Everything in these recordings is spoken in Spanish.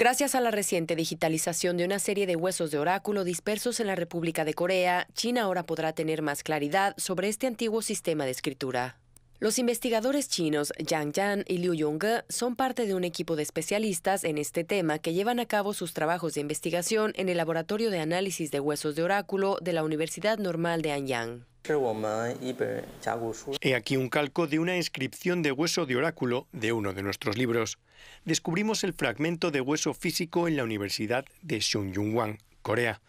Gracias a la reciente digitalización de una serie de huesos de oráculo dispersos en la República de Corea, China ahora podrá tener más claridad sobre este antiguo sistema de escritura. Los investigadores chinos Yang Yan y Liu ge son parte de un equipo de especialistas en este tema que llevan a cabo sus trabajos de investigación en el Laboratorio de Análisis de Huesos de Oráculo de la Universidad Normal de Anyang. He aquí un calco de una inscripción de hueso de oráculo de uno de nuestros libros. Descubrimos el fragmento de hueso físico en la Universidad de Seung-Yung-wang, Corea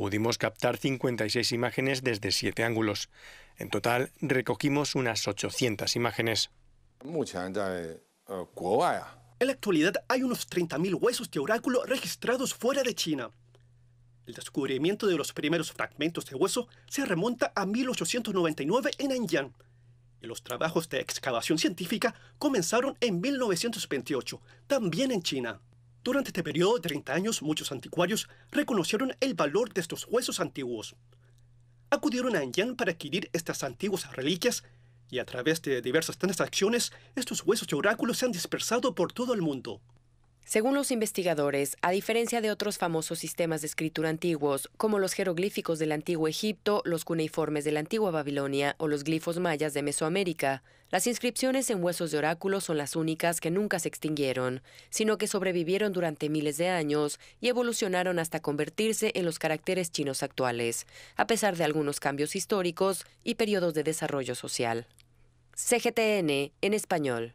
pudimos captar 56 imágenes desde siete ángulos. En total, recogimos unas 800 imágenes. Eh, eh, en la actualidad hay unos 30.000 huesos de oráculo registrados fuera de China. El descubrimiento de los primeros fragmentos de hueso se remonta a 1899 en Anyang. Y los trabajos de excavación científica comenzaron en 1928, también en China. Durante este periodo de 30 años, muchos anticuarios reconocieron el valor de estos huesos antiguos. Acudieron a Yang para adquirir estas antiguas reliquias y a través de diversas transacciones, estos huesos de oráculos se han dispersado por todo el mundo. Según los investigadores, a diferencia de otros famosos sistemas de escritura antiguos, como los jeroglíficos del antiguo Egipto, los cuneiformes de la antigua Babilonia o los glifos mayas de Mesoamérica, las inscripciones en huesos de oráculo son las únicas que nunca se extinguieron, sino que sobrevivieron durante miles de años y evolucionaron hasta convertirse en los caracteres chinos actuales, a pesar de algunos cambios históricos y periodos de desarrollo social. CGTN en español.